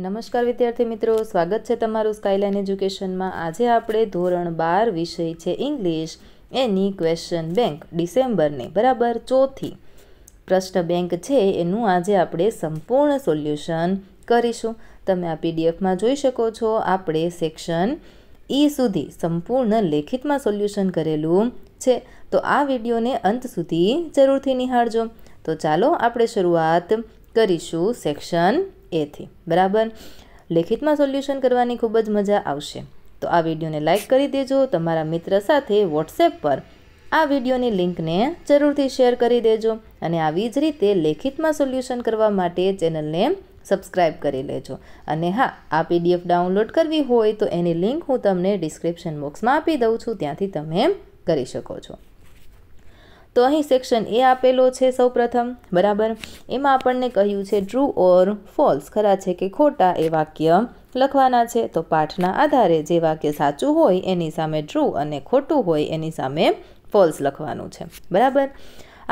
નમસ્કાર વિદ્યાર્થી મિત્રો સ્વાગત છે તમારું સ્કાયલાઇન એજ્યુકેશનમાં આજે આપણે ધોરણ બાર વિષય છે ઇંગ્લિશ એની ક્વેશ્ચન બેંક ડિસેમ્બરની બરાબર ચોથી પ્રશ્ન બેંક છે એનું આજે આપણે સંપૂર્ણ સોલ્યુશન કરીશું તમે આ પીડીએફમાં જોઈ શકો છો આપણે સેક્શન ઈ e સુધી સંપૂર્ણ લેખિતમાં સોલ્યુશન કરેલું છે તો આ વિડીયોને અંત સુધી જરૂરથી નિહાળજો તો ચાલો આપણે શરૂઆત કરીશું સેક્શન એથી બરાબર લેખિતમાં સોલ્યુશન કરવાની ખૂબ જ મજા આવશે તો આ વિડીયોને લાઇક કરી દેજો તમારા મિત્ર સાથે વોટ્સએપ પર આ વિડીયોની લિંકને જરૂરથી શેર કરી દેજો અને આવી જ રીતે લેખિતમાં સોલ્યુશન કરવા માટે ચેનલને સબસ્ક્રાઇબ કરી લેજો અને હા આ પીડીએફ ડાઉનલોડ કરવી હોય તો એની લિંક હું તમને ડિસ્ક્રિપ્શન બોક્સમાં આપી દઉં છું ત્યાંથી તમે કરી શકો છો તો અહીં સેક્શન એ આપેલો છે સૌપ્રથમ બરાબર એમાં આપણને કહ્યું છે ટ્રુ ઓર ફોલ્સ ખરા છે કે ખોટા એ વાક્ય લખવાના છે તો પાઠના આધારે જે વાક્ય સાચું હોય એની સામે ટ્રુ અને ખોટું હોય એની સામે ફોલ્સ લખવાનું છે બરાબર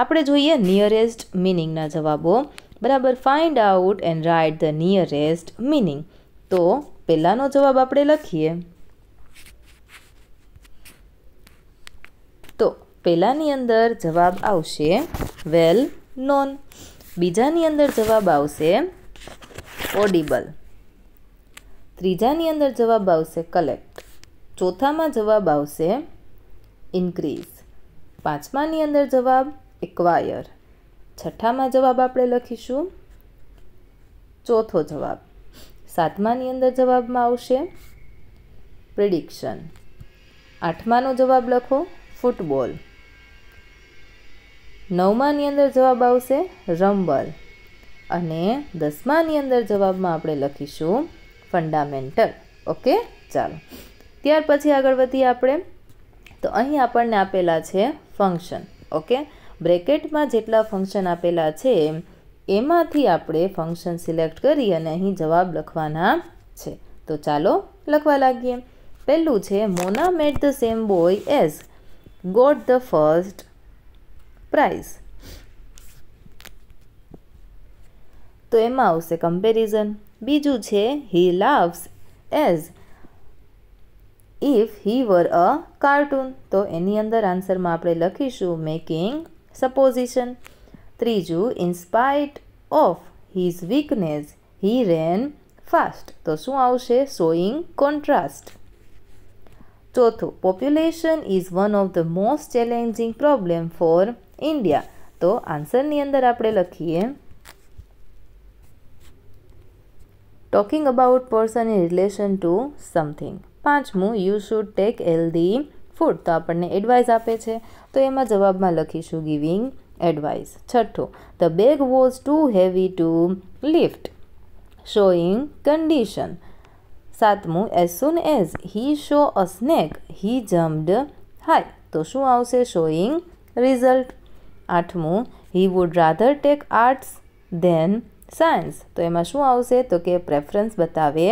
આપણે જોઈએ નિયરેસ્ટ મિનિંગના જવાબો બરાબર find out and write the nearest meaning તો પહેલાંનો જવાબ આપણે લખીએ પહેલાંની અંદર જવાબ આવશે વેલ નોન બીજાની અંદર જવાબ આવશે ઓડિબલ ત્રીજાની અંદર જવાબ આવશે કલેક્ટ ચોથામાં જવાબ આવશે ઇન્ક્રીઝ પાંચમાની અંદર જવાબ એક્વાયર છઠ્ઠામાં જવાબ આપણે લખીશું ચોથો જવાબ સાતમાની અંદર જવાબમાં આવશે પ્રિડિક્શન આઠમાનો જવાબ લખો ફૂટબોલ નવમાની અંદર જવાબ આવશે રંબલ અને દસમાની અંદર જવાબમાં આપણે લખીશું ફંડામેન્ટલ ઓકે ચાલો ત્યાર પછી આગળ વધીએ આપણે તો અહીં આપણને આપેલા છે ફંક્શન ઓકે બ્રેકેટમાં જેટલા ફંક્શન આપેલા છે એમાંથી આપણે ફંક્શન સિલેક્ટ કરી અને અહીં જવાબ લખવાના છે તો ચાલો લખવા લાગીએ પહેલું છે Mona met the same boy as got the first prize તો એમાં આવશે કમ્પેરિઝન બીજું છે he loves as if he were a cartoon તો એની અંદર આન્સરમાં આપણે લખીશું મેકિંગ સપોઝિશન ત્રીજું in spite of his weakness he ran fast તો શું આવશે શોઈંગ કોન્ટ્રાસ્ટ ચોથું population is one of the most challenging problem for India તો આન્સરની અંદર આપણે લખીએ talking about person in relation to something પાંચમું you should take healthy food તો આપણને એડવાઇસ આપે છે તો એમાં જવાબમાં લખીશું ગિવિંગ એડવાઇસ છઠ્ઠું the bag was too heavy to lift showing condition સાતમું as soon as he saw a snake he jumped high તો શું આવશે શોઈંગ રિઝલ્ટ આઠમું he would rather take arts than science તો એમાં શું આવશે તો કે પ્રેફરન્સ બતાવે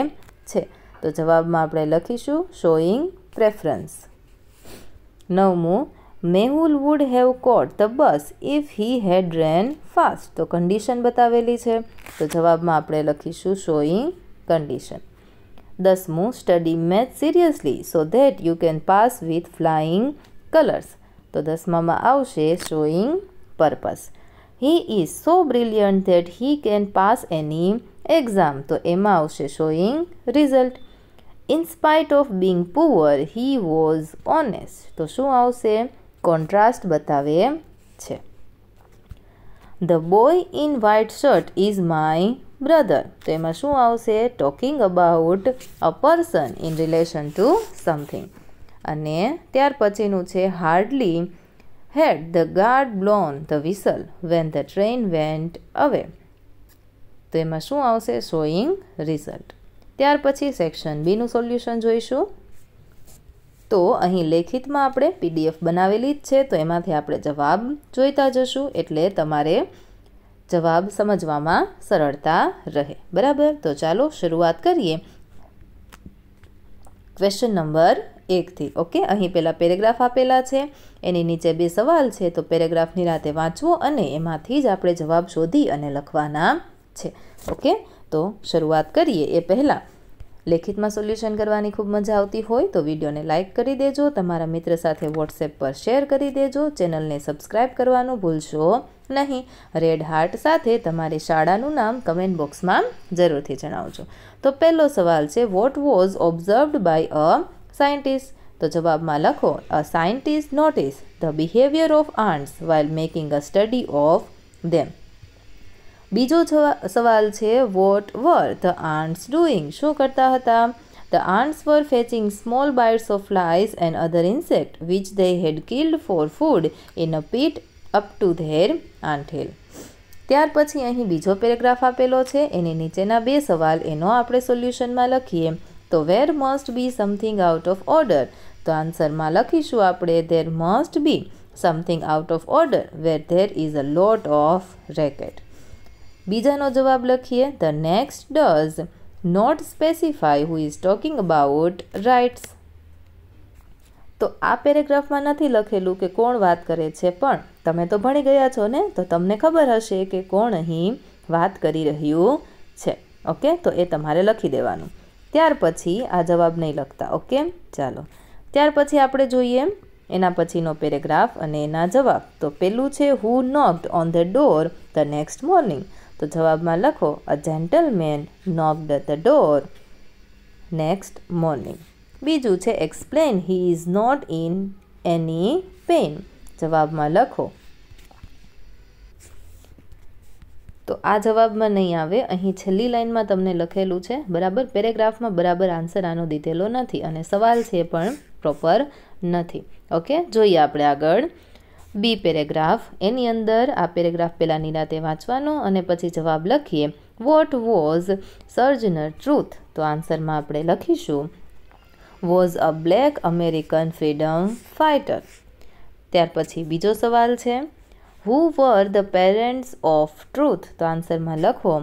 છે તો જવાબમાં આપણે લખીશું શોઈંગ પ્રેફરન્સ નવમું Mehul would have caught the bus if he had ran fast તો કન્ડિશન બતાવેલી છે તો જવાબમાં આપણે લખીશું શોઈંગ કન્ડિશન દસમું study math seriously so that you can pass with flying colours તો દસમામાં આવશે showing purpose he is so brilliant that he can pass any exam તો એમાં આવશે showing result in spite of being poor he was honest તો શું આવશે contrast બતાવે છે the boy in white shirt is my brother તો એમાં શું આવશે talking about a person in relation to something અને ત્યાર પછીનું છે hardly had the guard blown the whistle when the train went away તો એમાં શું આવશે શોઈંગ રિઝલ્ટ ત્યાર પછી સેક્શન બીનું સોલ્યુશન જોઈશું તો અહીં લેખિતમાં આપણે પીડીએફ બનાવેલી જ છે તો એમાંથી આપણે જવાબ જોઈતા જશું એટલે તમારે જવાબ સમજવામાં સરળતા રહે બરાબર તો ચાલો શરૂઆત કરીએ ક્વેશ્ચન નંબર એકથી ઓકે અહીં પહેલાં પેરેગ્રાફ આપેલા છે એની નીચે બે સવાલ છે તો પેરેગ્રાફની રાતે વાંચવો અને એમાંથી જ આપણે જવાબ શોધી અને લખવાના છે ઓકે તો શરૂઆત કરીએ એ પહેલાં લેખિતમાં સોલ્યુશન કરવાની ખૂબ મજા આવતી હોય તો વિડીયોને લાઇક કરી દેજો તમારા મિત્ર સાથે વોટ્સએપ પર શેર કરી દેજો ચેનલને સબસ્ક્રાઇબ કરવાનું ભૂલશો નહીં રેડ હાર્ટ સાથે તમારી શાળાનું નામ કમેન્ટ બોક્સમાં જરૂરથી જણાવજો તો પહેલો સવાલ છે what was observed by a scientist તો જવાબમાં લખો a scientist notice the behaviour of ants while making a study of them બીજો સવાલ છે what were the ants doing શું કરતા હતા the ants were fetching small bits of flies and other insect which they had killed for food in a pit up to their anthill ત્યાર પછી અહીં બીજો પેરેગ્રાફ આપેલો છે એની નીચેના બે સવાલ એનો આપણે સોલ્યુશનમાં લખીએ તો where must be something out of order તો આન્સરમાં લખીશું આપણે there must be something out of order where there is a lot of racket બીજાનો જવાબ લખીએ the next does not specify who is talking about rights તો આ પેરેગ્રાફમાં નથી લખેલું કે કોણ વાત કરે છે પણ તમે તો ભણી ગયા છો ને તો તમને ખબર હશે કે કોણ અહીં વાત કરી રહ્યું છે ઓકે તો એ તમારે લખી દેવાનું ત્યાર પછી આ જવાબ નહીં લખતા ઓકે ચાલો ત્યાર પછી આપણે જોઈએ એના પછીનો પેરેગ્રાફ અને એના જવાબ તો પેલું છે who knocked on the door the next morning તો જવાબમાં લખો a gentleman knocked the door next morning બીજું છે explain he is not in any pain જવાબમાં લખો તો આ જવાબમાં નહીં આવે અહીં છેલ્લી લાઇનમાં તમને લખેલું છે બરાબર પેરેગ્રાફમાં બરાબર આન્સર આનો દીધેલો નથી અને સવાલ છે પણ પ્રોપર નથી ઓકે જોઈએ આપણે આગળ બી પેરેગ્રાફ એની અંદર આ પેરેગ્રાફ પહેલાં નિરાતે વાંચવાનો અને પછી જવાબ લખીએ વોટ વોઝ સર્જનર ટ્રુથ તો આન્સરમાં આપણે લખીશું was a black American freedom fighter ત્યાર પછી બીજો સવાલ છે who were the parents of Truth તો આન્સરમાં લખો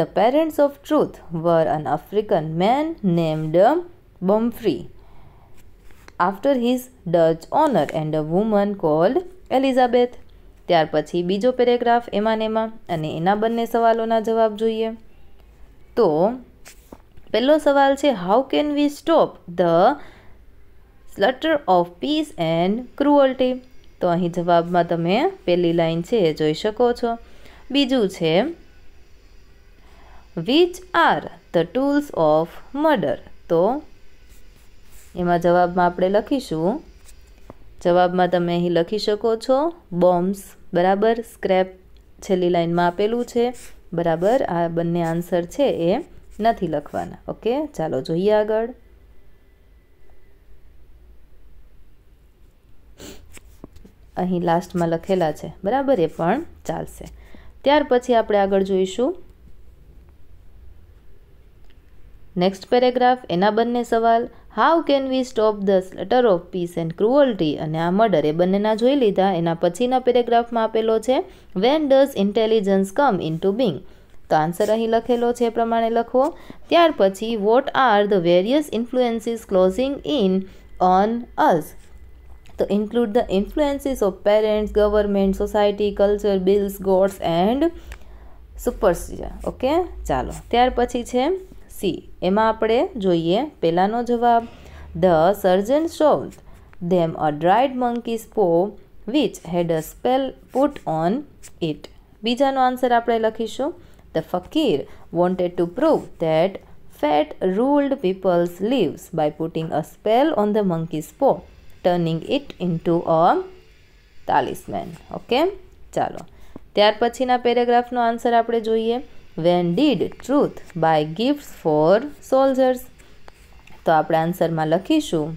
the parents of Truth were an African man named Bomefree after his Dutch owner and a woman called Elizabeth ત્યાર પછી બીજો પેરેગ્રાફ એમાં એમાં અને એના બંને સવાલોના જવાબ જોઈએ તો પહેલો સવાલ છે how can we stop the slaughter of peace and cruelty તો અહીં જવાબમાં તમે પહેલી લાઈન છે એ જોઈ શકો છો બીજું છે which are the tools of murder તો એમાં જવાબમાં આપણે લખીશું જવાબમાં તમે અહીં લખી શકો છો બોમ્બ્સ બરાબર સ્ક્રેપ છેલ્લી લાઇનમાં આપેલું છે બરાબર આ બંને આન્સર છે એ નથી લખવાના ઓકે ચાલો જોઈએ આગળ અહીં લાસ્ટમાં લખેલા છે બરાબર એ પણ ચાલશે ત્યાર પછી આપણે આગળ જોઈશું નેક્સ્ટ પેરેગ્રાફ એના બંને સવાલ how can we stop the slaughter of peace and cruelty અને આ મર્ડર એ બંનેના જોઈ લીધા એના પછીના પેરેગ્રાફમાં આપેલો છે when does intelligence come into being તો આન્સર અહીં લખેલો છે એ પ્રમાણે લખવો ત્યાર પછી what are the various influences closing in on us તો include the influences of parents government society culture bills gods and superstition okay ચાલો ત્યાર પછી છે સી એમાં આપણે જોઈએ પહેલાંનો જવાબ the surgeon showed them a dried monkey's paw which had a spell put on it બીજાનો આન્સર આપણે લખીશું the fakir wanted to prove that fate ruled people's lives by putting a spell on the monkey's paw turning it into a talisman okay ચાલો ત્યાર પછીના પેરેગ્રાફનો answer આપણે જોઈએ when did Truth buy gift for soldiers તો આપણે આન્સરમાં લખીશું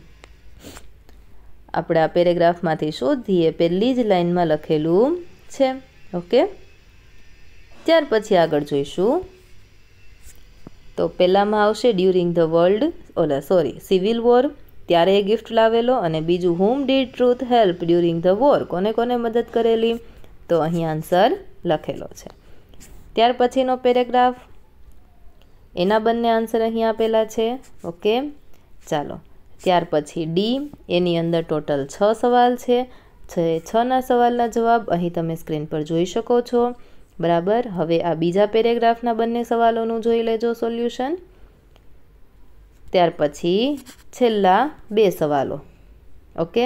આપણે આ પેરેગ્રાફમાંથી શોધીએ પહેલી જ લાઇનમાં લખેલું છે ઓકે ત્યાર પછી આગળ જોઈશું તો પહેલામાં આવશે ડ્યુરિંગ ધ વર્લ્ડ ઓલા સોરી સિવિલ વોર ત્યારે એ ગિફ્ટ લાવેલો અને બીજું whom did Truth help during the war કોને કોને મદદ કરેલી તો અહીં આન્સર લખેલો છે ત્યાર પછીનો પેરેગ્રાફ એના બંને આન્સર અહીં આપેલા છે ઓકે ચાલો ત્યાર પછી ડી એની અંદર ટોટલ છ સવાલ છે છે છના સવાલના જવાબ અહીં તમે સ્ક્રીન પર જોઈ શકો છો બરાબર હવે આ બીજા પેરેગ્રાફના બંને સવાલોનું જોઈ લેજો સોલ્યુશન ત્યાર પછી છેલ્લા બે સવાલો ઓકે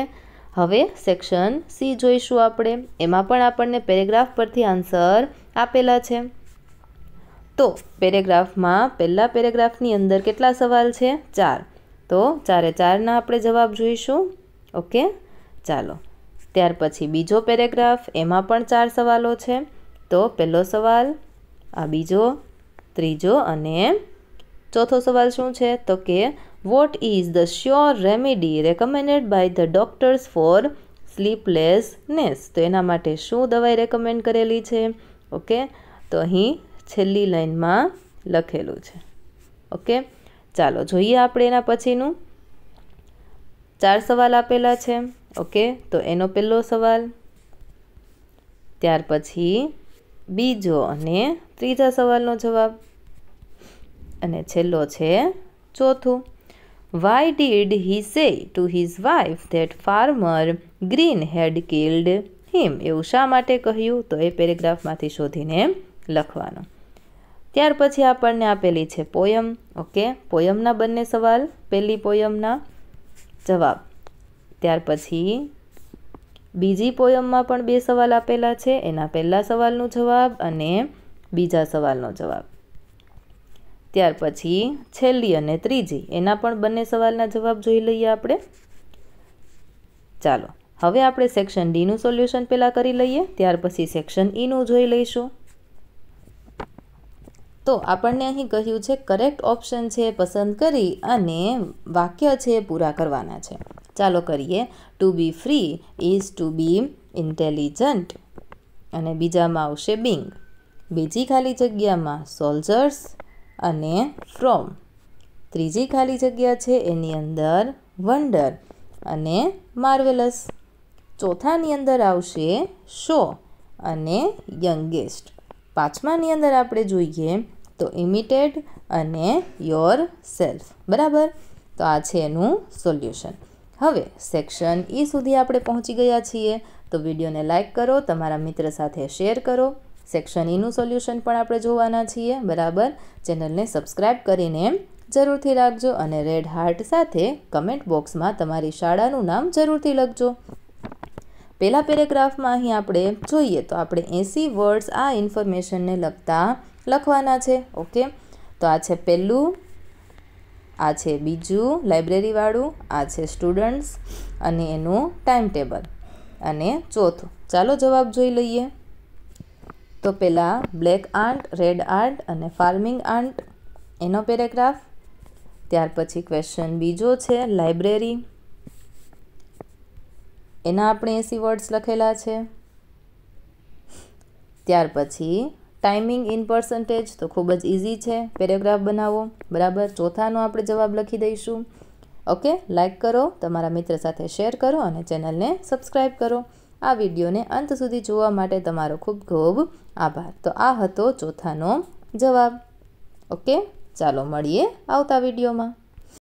હવે સેક્શન સી જોઈશું આપણે એમાં પણ આપણને પેરેગ્રાફ પરથી આન્સર આપેલા છે તો પેરેગ્રાફમાં પહેલાં પેરેગ્રાફની અંદર કેટલા સવાલ છે ચાર તો ચારે ચારના આપણે જવાબ જોઈશું ઓકે ચાલો ત્યાર પછી બીજો પેરેગ્રાફ એમાં પણ ચાર સવાલો છે તો પહેલો સવાલ આ બીજો ત્રીજો અને ચોથો સવાલ શું છે તો કે what is the sure remedy recommended by the doctors for sleeplessness તો એના માટે શું દવાઈ રેકમેન્ડ કરેલી છે ઓકે તો અહીં છેલ્લી લાઇનમાં લખેલું છે ઓકે ચાલો જોઈએ આપણે એના પછીનું ચાર સવાલ આપેલા છે ઓકે તો એનો પહેલો સવાલ ત્યાર પછી બીજો અને ત્રીજા સવાલનો જવાબ અને છેલ્લો છે ચોથું why did he say to his wife that farmer Green had killed him એવું શા માટે કહ્યું તો એ પેરેગ્રાફમાંથી શોધીને લખવાનો ત્યાર પછી આપણને આપેલી છે પોયમ ઓકે પોયમના બંને સવાલ પહેલી પોયમના જવાબ ત્યાર પછી બીજી પોયમમાં પણ બે સવાલ આપેલા છે એના પહેલા સવાલનો જવાબ અને બીજા સવાલનો જવાબ ત્યાર પછી છેલ્લી અને ત્રીજી એના પણ બંને સવાલના જવાબ જોઈ લઈએ આપણે ચાલો હવે આપણે સેક્શન ડીનું સોલ્યુશન પહેલાં કરી લઈએ ત્યાર પછી સેક્શન ઈનું e જોઈ લઈશું તો આપણને અહીં કહ્યું છે કરેક્ટ ઓપ્શન છે પસંદ કરી અને વાક્ય છે પૂરા કરવાના છે ચાલો કરીએ to be free is to be intelligent અને બીજામાં આવશે બિંગ બીજી ખાલી જગ્યામાં સોલ્જર્સ અને ફ્રોમ ત્રીજી ખાલી જગ્યા છે એની અંદર વંડર અને માર્વેલસ ચોથાની અંદર આવશે શો અને યંગેસ્ટ પાંચમાની અંદર આપણે જોઈએ તો ઇમિટેડ અને યોર સેલ્ફ બરાબર તો આ છે એનું સોલ્યુશન હવે સેક્શન ઈ e સુધી આપણે પહોંચી ગયા છીએ તો વિડીયોને લાઇક કરો તમારા મિત્ર સાથે શેર કરો સેક્શન એનું સોલ્યુશન પણ આપણે જોવાના છીએ બરાબર ચેનલને સબસ્ક્રાઈબ કરીને જરૂરથી રાખજો અને રેડ હાર્ટ સાથે કમેન્ટ બોક્સમાં તમારી શાળાનું નામ જરૂરથી લખજો પહેલા પેરેગ્રાફમાં અહીં આપણે જોઈએ તો આપણે એંસી વર્ડ્સ આ ઇન્ફોર્મેશનને લગતા લખવાના છે ઓકે તો આ છે પહેલું આ છે બીજું લાઇબ્રેરીવાળું આ છે સ્ટુડન્ટ્સ અને એનું ટાઈમ ટેબલ અને ચોથું ચાલો જવાબ જોઈ લઈએ તો પહેલાં બ્લેક આર્ટ રેડ આર્ટ અને ફાર્મિંગ આર્ટ એનો પેરેગ્રાફ ત્યાર પછી ક્વેશ્ચન બીજો છે લાઇબ્રેરી એના આપણે એસી વર્ડ્સ લખેલા છે ત્યાર પછી ટાઈમિંગ ઇન પર્સન્ટેજ તો ખૂબ જ ઇઝી છે પેરેગ્રાફ બનાવો બરાબર ચોથાનો આપણે જવાબ લખી દઈશું ઓકે લાઇક કરો તમારા મિત્ર સાથે શેર કરો અને ચેનલને સબસ્ક્રાઈબ કરો આ વિડીયોને અંત સુધી જોવા માટે તમારો ખૂબ ખૂબ આભાર તો આ હતો ચોથાનો જવાબ ઓકે ચાલો મળીએ આવતા વિડીયોમાં